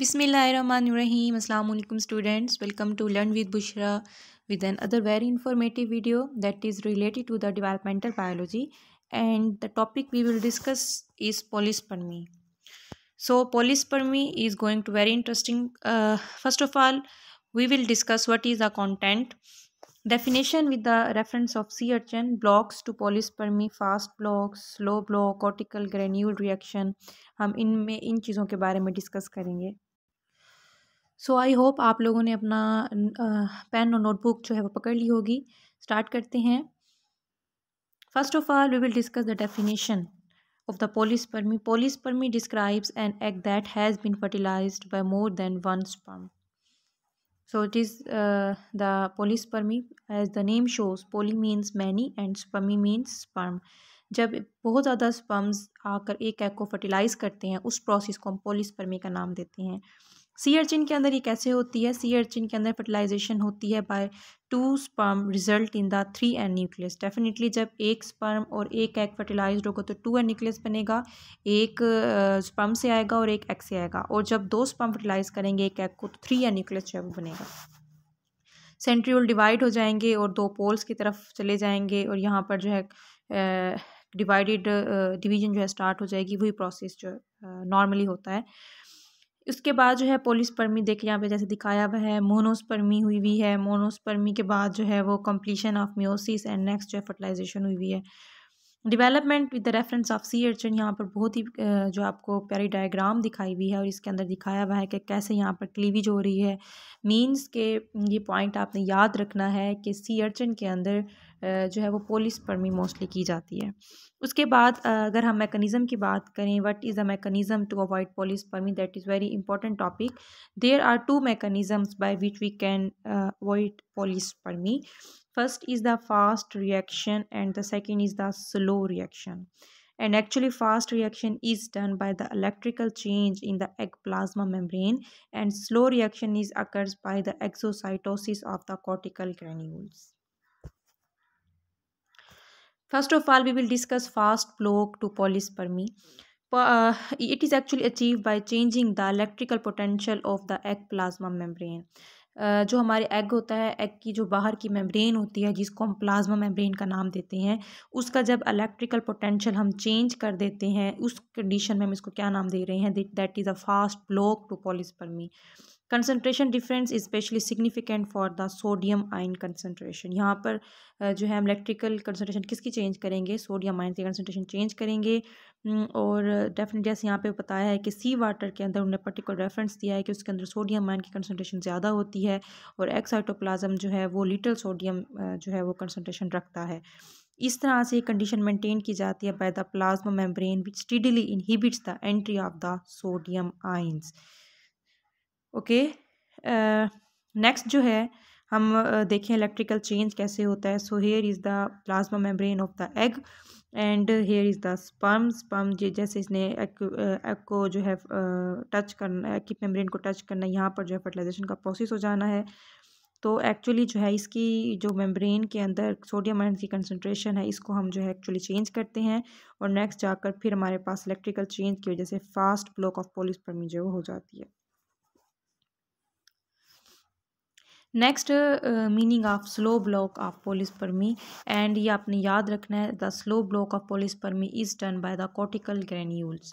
Bismillahirrahmanirrahim. Assalamu alaikum students. Welcome to Learn with Bushra with another very informative video that is related to the developmental biology and the topic we will discuss is polyspermy. So polyspermy is going to very interesting. Uh, first of all, we will discuss what is the content. Definition with the reference of sea urchin blocks to polyspermy fast blocks slow block cortical granule reaction हम इन में इन चीज़ों सो I hope आप लोगों ने अपना pen और notebook जो है वो पकड़ ली होगी स्टार्ट करते हैं first of all we will discuss the definition of the polyspermy polyspermy describes an egg that has been fertilize by more than one sperm so it is the polyspermy as the name shows poly means many and spermy means sperm जब बहुत ज़्यादा sperms आकर एक egg को fertilise करते हैं उस process को हम पोलिस परमी का नाम देते हैं सी अर्चिन के अंदर ये कैसे होती है सी अर्चिन के अंदर फर्टिलाइजेशन होती है by two sperm result in the three and nucleus definitely जब एक स्पर्म और एक एग फर्टिलाइज होगा तो टू एंड न्यूक्लियस बनेगा एक स्पर्म से आएगा और एक एग से आएगा और जब दो स्पर्म फर्टिलाइज करेंगे एक एग को तो थ्री एंड न्यूक्लियस जो बनेगा सेंट्रियोल डिवाइड हो जाएंगे और दो पोल्स की तरफ चले जाएंगे और यहाँ पर जो है डिवाइडेड डिवीजन जो है स्टार्ट हो जाएगी वही प्रोसेस जो नॉर्मली होता है उसके बाद जो है पोलिसपर्मी देखिए यहाँ पे जैसे दिखाया हुआ है मोनोस्पर्मी हुई हुई है मोनोस्पर्मी के बाद जो है वो completion of meiosis and next जो है फर्टिलाइजेशन हुई हुई है development with the reference of sea urchin यहाँ पर बहुत ही जो आपको प्यारी डायग्राम दिखाई हुई है और इसके अंदर दिखाया हुआ है कि कैसे यहाँ पर क्लीविज हो रही है मीन्स के ये पॉइंट आपने याद रखना है कि सी अर्चन के अंदर जो है वो पोलिस परमी मोस्टली की जाती है उसके बाद अगर हम मैकेनिज्म की बात करें what is a mechanism to avoid spermy that is very important topic there are two mechanisms by which we can avoid polyspermy first is the fast reaction and the second is the slow reaction and actually fast reaction is done by the electrical change in the egg plasma membrane and slow reaction is occurs by the exocytosis of the cortical granules first of all we will discuss fast block to polyspermy it is actually achieve by changing the electrical potential of the egg plasma membrane जो हमारे egg होता है egg की जो बाहर की membrane होती है जिसको हम प्लाज्मा मेम्ब्रेन का नाम देते हैं उसका जब इलेक्ट्रिकल पोटेंशियल हम चेंज कर देते हैं उस कंडीशन में हम इसको क्या नाम दे रहे हैं that is a fast block to polyspermy concentration difference especially significant for the sodium ion concentration यहाँ पर जो है हम इलेक्ट्रिकल कंसनट्रेशन किसकी चेंज करेंगे सोडियम आइन की कंसनट्रेशन चेंज करेंगे और डेफिनेटली जैसे यहाँ पे बताया है कि सी वाटर के अंदर उन्हें पर्टिकुलर रेफरेंस दिया है कि उसके अंदर सोडियम आइन की कंसनट्रेशन ज़्यादा होती है और एक्साइटोप्लाजम जो है वो लिटल सोडियम जो है वो कंसनट्रेशन रखता है इस तरह से कंडीशन मेंटेन की जाती है by the plasma membrane which steadily inhibits the entry of the sodium ions okay next जो है हम देखें इलेक्ट्रिकल चेंज कैसे होता है so here is the plasma membrane of the egg and here is the sperm sperm जैसे इसने egg को जो है टच करना एग की मेम्ब्रेन को टच करना यहाँ पर जो है फर्टिलाइजेशन का प्रोसेस हो जाना है तो एक्चुअली जो है इसकी जो मेम्ब्रेन के अंदर सोडियम आयन की कंसनट्रेशन है इसको हम जो है एक्चुअली चेंज करते हैं और नेक्स्ट जाकर फिर हमारे पास इलेक्ट्रिकल चेंज की वजह से fast block of polyspermy जो हो जाती है next meaning of slow block of polyspermy and ये आपने याद रखना है the slow block of polyspermy is done by the cortical granules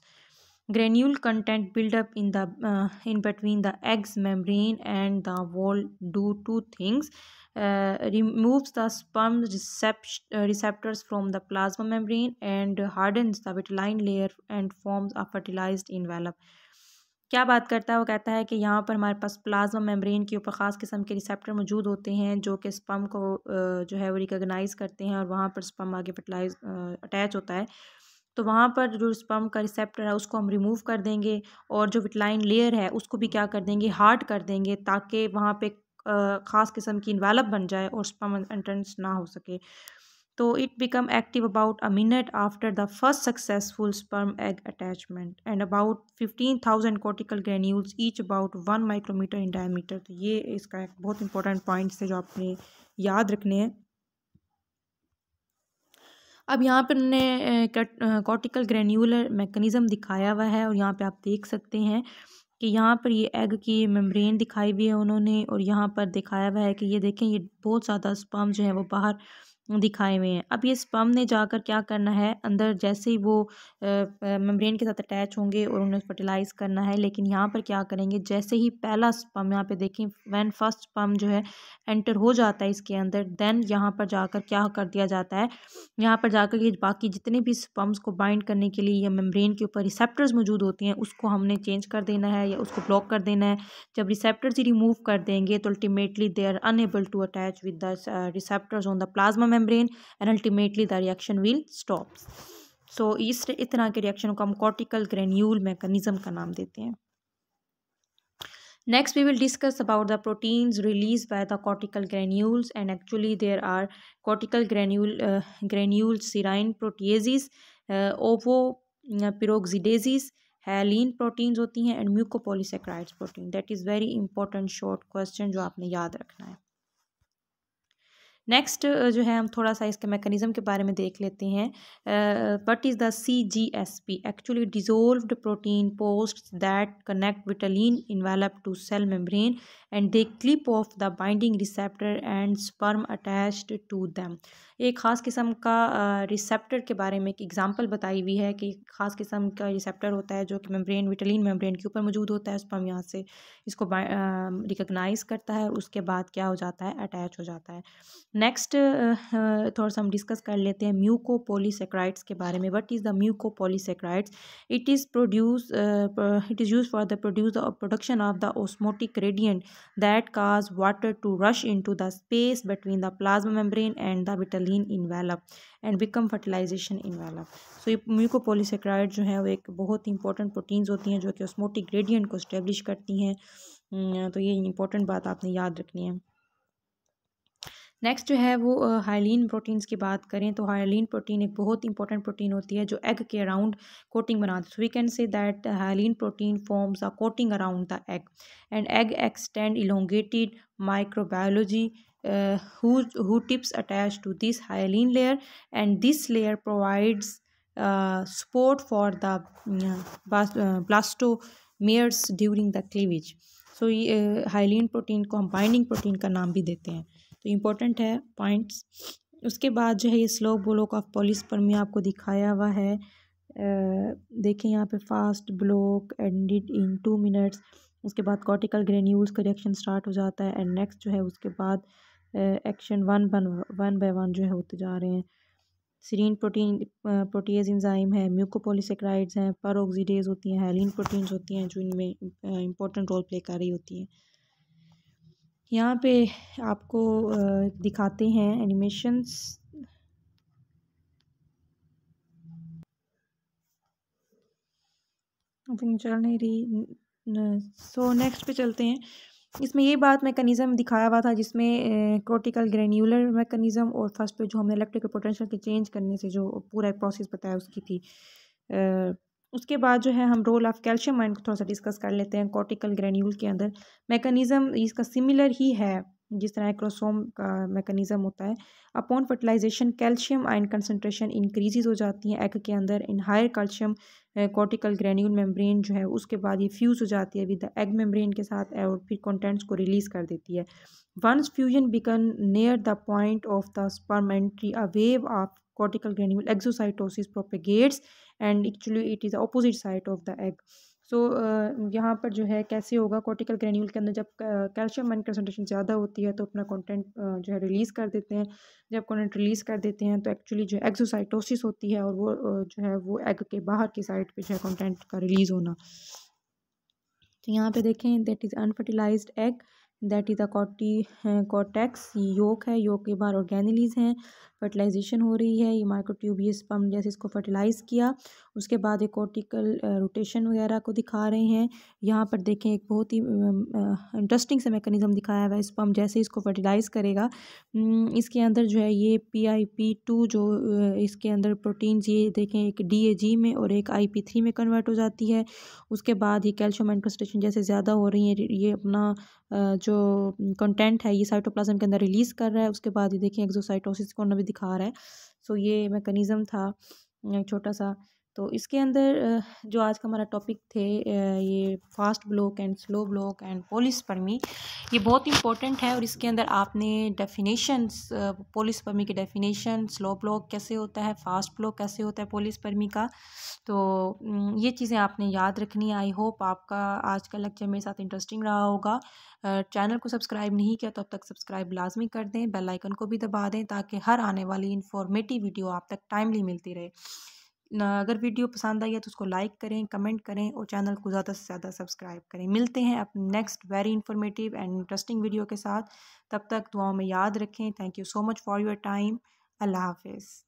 granule content buildup in the in between the eggs membrane and the wall do two things removes the sperm receptors from the plasma membrane and harden the vitelline layer and forms a fertilize envelope क्या बात करता है वो कहता है कि यहाँ पर हमारे पास प्लाज्मा मेम्ब्रेन के ऊपर ख़ास किस्म के रिसेप्टर मौजूद होते हैं जो कि स्पम को जो है वो रिकगनाइज़ करते हैं और वहाँ पर स्पम आगे फर्टिलाइज अटैच होता है तो वहाँ पर जो स्पम का रिसेप्टर है उसको हम रिमूव कर देंगे और जो विटलाइन लेयर है उसको भी क्या कर देंगे हार्ड कर देंगे ताकि वहाँ पे ख़ास किस्म की इन्वेलप बन जाए और स्पम एंट्रेंस ना हो सके तो it become active about a minute after the first successful sperm egg attachment and about fifteen thousand cortical granules each about one micrometer in diameter तो ये इसका एक बहुत इंपॉर्टेंट पॉइंट्स है जो आपने याद रखने हैं अब यहाँ पर उन्होंने कॉटिकल ग्रेन्यूलर मैकेनिज्म दिखाया हुआ है और यहाँ पर आप देख सकते हैं कि यहाँ पर ये एग की मेम्ब्रेन दिखाई हुई है उन्होंने और यहाँ पर दिखाया हुआ है कि ये देखें ये बहुत ज़्यादा स्पर्म जो है वो बाहर दिखाए हुए हैं अब ये स्पम ने जाकर क्या करना है अंदर जैसे ही वो मेम्ब्रेन के साथ अटैच होंगे और उन्हें फर्टिलाइज करना है लेकिन यहाँ पर क्या करेंगे जैसे ही पहला स्पम यहाँ पे देखें वैन फर्स्ट स्पम जो है एंटर हो जाता है इसके अंदर देन यहाँ पर जाकर क्या कर दिया जाता है यहाँ पर जाकर ये बाकी जितने भी स्पम्स को बाइंड करने के लिए या मेम्ब्रेन के ऊपर रिसेप्टर्स मौजूद होती हैं उसको हमने चेंज कर देना है या उसको ब्लॉक कर देना है जब रिसेप्टर्स ही रिमूव कर देंगे तो ultimately they are unable to attach with the receptors on the plasma membrane and ultimately the reaction will stops so इस इस तरह के रिएक्शन को हम कॉर्टिकल ग्रेन्यूल मैकेनिज्म का नाम देते हैं next we will discuss about the proteins released by the cortical granules and actually there are cortical granule uh, granule serine proteases uh, ovoperoxidases hyaline proteins होती हैं and mucopolysaccharides protein that is very important short question जो आपने याद रखना है next जो है हम थोड़ा सा इसके मैकेनिज़्म के बारे में देख लेते हैं what is the C G S P actually dissolve protein post that connect vitelline envelope to cell membrane and they clip off the binding receptor and sperm attached to them एक ख़ास किस्म का रिसेप्टर के बारे में एक example बताई हुई है कि ख़ास किस्म का रिसेप्टर होता है जो कि मेम्ब्रेन विटलिन मेम्ब्रेन के ऊपर मौजूद होता है स्पर्म यहाँ से इसको रिकगनाइज़ करता है और उसके बाद क्या हो जाता है अटैच हो जाता है नेक्स्ट uh, uh, थोड़ा सा हम डिस्कस कर लेते हैं म्यूकोपोलीसेक्राइड्स के बारे में what is the mucopolysaccharides it is produce it is use for the produce the production of the osmotic gradient that cause water to rush into the space between the plasma membrane and the vitellin envelope and become fertilization envelope so ये mucopolysaccharide जो है वो एक बहुत ही important proteins होती हैं जो कि ओस्मोटिक ग्रेडियंट को स्टेब्लिश करती हैं hmm, तो ये इंपॉर्टेंट बात आपने याद रखनी है नेक्स्ट जो है वो हाइलिन प्रोटीन्स की बात करें तो हाइलिन प्रोटीन एक बहुत इंपॉर्टेंट प्रोटीन होती है जो एग के अराउंड कोटिंग बनाती है so we can say that hyaline protein forms a coating around the egg and egg extend elongated microbiology who tips attach to this to layer and this layer provides support for the blastomeres during the uh, so ये hyaline protein को हम binding protein का नाम भी देते हैं तो important है पॉइंट्स उसके बाद जो है ये स्लो ब्लॉक ऑफ पॉलिस पर मैं आपको दिखाया हुआ है देखें यहाँ पे fast block ended in two minutes उसके बाद कॉर्टिकल ग्रेन्यूल्स का रिएक्शन स्टार्ट हो जाता है एंड नेक्स्ट जो है उसके बाद एक्शन वन बन वन बाय वन जो है होते जा रहे हैं सीरीन प्रोटीन प्रोटीज इंजाइम है म्यूकोपोलीसेक्राइड्स हैं पर ऑक्सीडेज होती हैं हेलिन प्रोटीन्स होती हैं जो इनमें इंपॉर्टेंट रोल प्ले कर रही होती हैं यहाँ पे आपको दिखाते हैं एनिमेशंस चल नहीं रही सो नेक्स्ट पे चलते हैं इसमें ये बात मैकेनिज़्म दिखाया हुआ था जिसमें क्रोटिकल ग्रेन्यूलर मैकेनिज़्म और फर्स्ट पे जो हमने इलेक्ट्रिकल पोटेंशियल के चेंज करने से जो पूरा एक प्रोसेस बताया उसकी थी उसके बाद जो है हम रोल ऑफ कैल्शियम आयन को थोड़ा सा डिस्कस कर लेते हैं कॉर्टिकल ग्रेन्यूल के अंदर मैकेनिज़्म इसका सिमिलर ही है जिस तरह एक्रोसोम का मैकेनिज़्म होता है upon fertilization calcium ion concentration increases हो जाती है एग के अंदर in higher calcium cortical granule membrane जो है उसके बाद ये फ्यूज़ हो जाती है विद द एग मेम्ब्रेन के साथ eh, और फिर कॉन्टेंट्स को रिलीज़ कर देती है once fusion begin near the point of the sperm entry a wave of cortical granule exocytosis propagates and actually it is opposite side of the egg so यहाँ पर जो है कैसे होगा कॉर्टिकल ग्रेन्यूल के अंदर जब कैल्शियम मन कंसनट्रेशन ज़्यादा होती है तो अपना कंटेंट जो है रिलीज़ कर देते हैं जब कंटेंट रिलीज़ कर देते हैं तो एक्चुअली जो एक्सोसाइटोसिस होती है और वो जो है वो एग के बाहर की साइड पे जो है कॉन्टेंट का रिलीज़ होना तो यहाँ पे देखें that is unfertilized egg that is a कॉटी कॉटेक्स योक है योक के बाहर ऑर्गेनिलीज हैं फर्टिलाइजेशन हो रही है ये माइक्रो पम्प जैसे इसको फर्टिलाइज़ किया उसके बाद एक कॉर्टिकल रोटेशन वगैरह को दिखा रहे हैं यहाँ पर देखें एक बहुत ही इंटरेस्टिंग से मेकनिजम दिखाया हुआ है इस पम्प जैसे इसको फर्टिलाइज़ करेगा इसके अंदर जो है ये पी आई पी टू जो इसके अंदर प्रोटीन्स ये देखें एक डी ए जी में और एक आई पी थ्री में कन्वर्ट हो जाती है उसके बाद ये कैल्शियम एनक्रिस्टेशन जैसे ज़्यादा हो रही है ये अपना जो कंटेंट है ये साइटोप्लाज्म के अंदर रिलीज़ कर रहा है उसके बाद ये देखें एक्जोसाइटोसिस को भी दिखा रहा है सो ये मैकेनिज़्म था एक छोटा सा तो इसके अंदर जो आज का हमारा टॉपिक थे ये fast block and slow block and polyspermy ये बहुत इंपॉर्टेंट है और इसके अंदर आपने डेफिनेशंस पोलिस परमी की डेफिनेशन स्लो ब्लॉक कैसे होता है फास्ट ब्लॉक कैसे होता है पोलिस परमी का तो ये चीज़ें आपने याद रखनी आई होप आपका आज का लेक्चर मेरे साथ इंटरेस्टिंग रहा होगा चैनल को सब्सक्राइब नहीं किया तो अब तक सब्सक्राइब लाजमी कर दें बेलाइकन को भी दबा दें ताकि हर आने वाली इन्फॉर्मेटिव वीडियो आप तक टाइमली मिलती रहे अगर वीडियो पसंद आई है तो उसको लाइक करें कमेंट करें और चैनल को ज़्यादा से ज़्यादा सब्सक्राइब करें मिलते हैं अपने next very informative and interesting video के साथ तब तक दुआओं में याद रखें thank you so much for your time अल्लाह हाफिज़